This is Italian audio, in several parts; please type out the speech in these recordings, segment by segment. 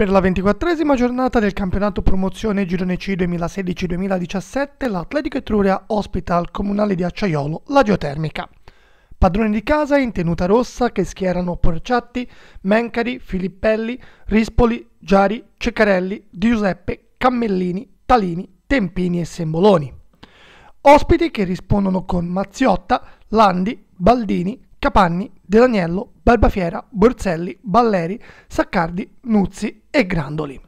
Per la ventiquattresima giornata del campionato promozione Girone C 2016-2017 l'Atletico Etruria ospita al Comunale di Acciaiolo la Geotermica. Padroni di casa in tenuta rossa che schierano Porciatti, Mencari, Filippelli, Rispoli, Giari, Ceccarelli, Di Giuseppe, Cammellini, Talini, Tempini e Semboloni. Ospiti che rispondono con Mazziotta, Landi, Baldini, Capanni, Dell'Agnello, Daniello, Barbafiera, Borselli, Balleri, Saccardi, Nuzzi e Grandoli.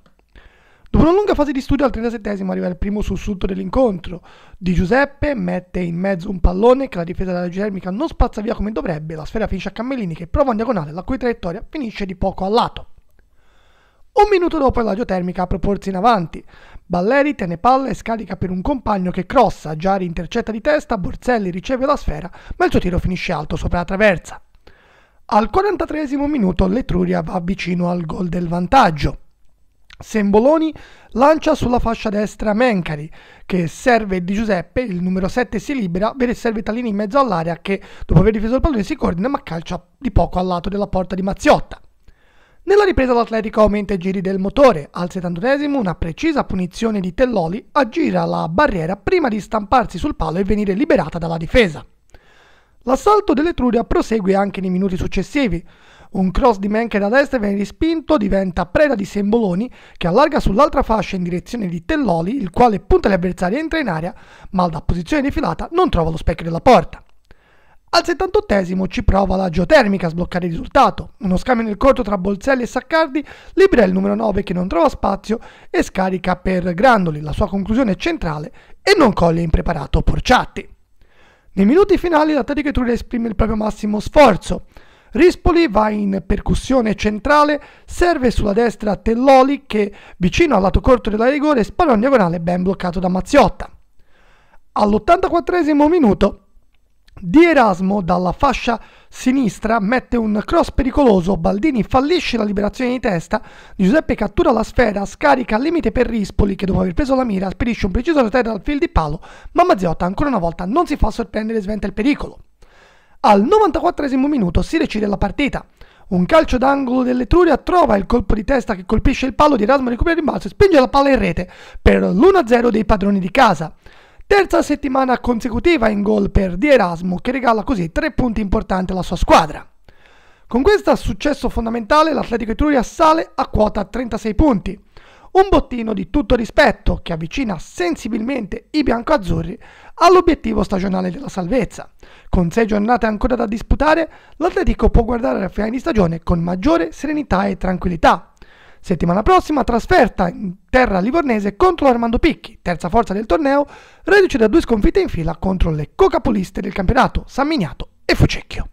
Dopo una lunga fase di studio al 37 arriva il primo sussulto dell'incontro. Di Giuseppe mette in mezzo un pallone che la difesa della Germica non spazza via come dovrebbe, la sfera finisce a Cammellini che prova in diagonale, la cui traiettoria finisce di poco a lato. Un minuto dopo la geotermica a proporsi in avanti. Balleri tiene palla e scarica per un compagno che crossa, Giari intercetta di testa, Borselli riceve la sfera, ma il suo tiro finisce alto sopra la traversa. Al 43 minuto l'Etruria va vicino al gol del vantaggio. Semboloni lancia sulla fascia destra Mencari, che serve di Giuseppe, il numero 7 si libera, vede serve Talini in mezzo all'area che dopo aver difeso il pallone si coordina ma calcia di poco al lato della porta di Mazziotta. Nella ripresa l'Atletico aumenta i giri del motore, al 78 una precisa punizione di Telloli aggira la barriera prima di stamparsi sul palo e venire liberata dalla difesa. L'assalto dell'Etruria prosegue anche nei minuti successivi. Un cross di Menke da destra viene rispinto, diventa preda di Semboloni che allarga sull'altra fascia in direzione di Telloli, il quale punta gli avversari e entra in area, ma da posizione di non trova lo specchio della porta. Al 78 ci prova la geotermica a sbloccare il risultato, uno scambio nel corto tra Bolzelli e Saccardi libera il numero 9 che non trova spazio e scarica per Grandoli, la sua conclusione centrale, e non coglie impreparato Porciatti. Nei minuti finali l'Atletico Etruria esprime il proprio massimo sforzo. Rispoli va in percussione centrale, serve sulla destra Telloli che vicino al lato corto della rigore spara un diagonale ben bloccato da Mazziotta. All'84 minuto di Erasmo dalla fascia sinistra mette un cross pericoloso, Baldini fallisce la liberazione di testa, Giuseppe cattura la sfera, scarica al limite per Rispoli che dopo aver preso la mira spedisce un preciso rotello al fil di palo, ma Maziotta ancora una volta non si fa sorprendere e sventa il pericolo. Al 94 minuto si decide la partita. Un calcio d'angolo dell'Etruria trova il colpo di testa che colpisce il palo di Erasmo recupera il rimbalzo e spinge la palla in rete per l'1-0 dei padroni di casa. Terza settimana consecutiva in gol per Di Erasmo che regala così tre punti importanti alla sua squadra. Con questo successo fondamentale l'Atletico Etruria sale a quota 36 punti. Un bottino di tutto rispetto che avvicina sensibilmente i biancoazzurri all'obiettivo stagionale della salvezza. Con sei giornate ancora da disputare, l'Atletico può guardare la fine di stagione con maggiore serenità e tranquillità, Settimana prossima trasferta in terra livornese contro Armando Picchi, terza forza del torneo, reduce da due sconfitte in fila contro le cocapoliste del campionato, San Miniato e Fucecchio.